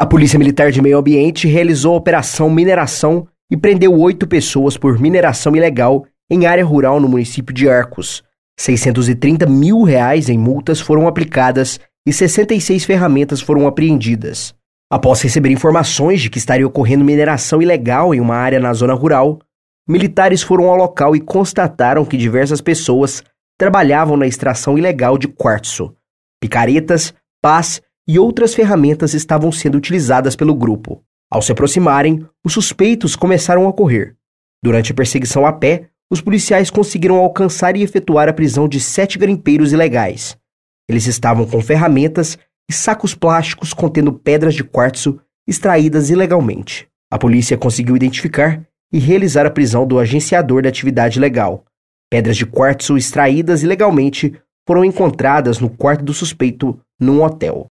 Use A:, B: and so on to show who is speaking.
A: A Polícia Militar de Meio Ambiente realizou a Operação Mineração e prendeu oito pessoas por mineração ilegal em área rural no município de Arcos. 630 mil reais em multas foram aplicadas e 66 ferramentas foram apreendidas. Após receber informações de que estaria ocorrendo mineração ilegal em uma área na zona rural, militares foram ao local e constataram que diversas pessoas trabalhavam na extração ilegal de quartzo. Picaretas, pás e outras ferramentas estavam sendo utilizadas pelo grupo. Ao se aproximarem, os suspeitos começaram a correr. Durante a perseguição a pé, os policiais conseguiram alcançar e efetuar a prisão de sete garimpeiros ilegais. Eles estavam com ferramentas e sacos plásticos contendo pedras de quartzo extraídas ilegalmente. A polícia conseguiu identificar e realizar a prisão do agenciador da atividade legal. Pedras de quartzo extraídas ilegalmente foram encontradas no quarto do suspeito num hotel.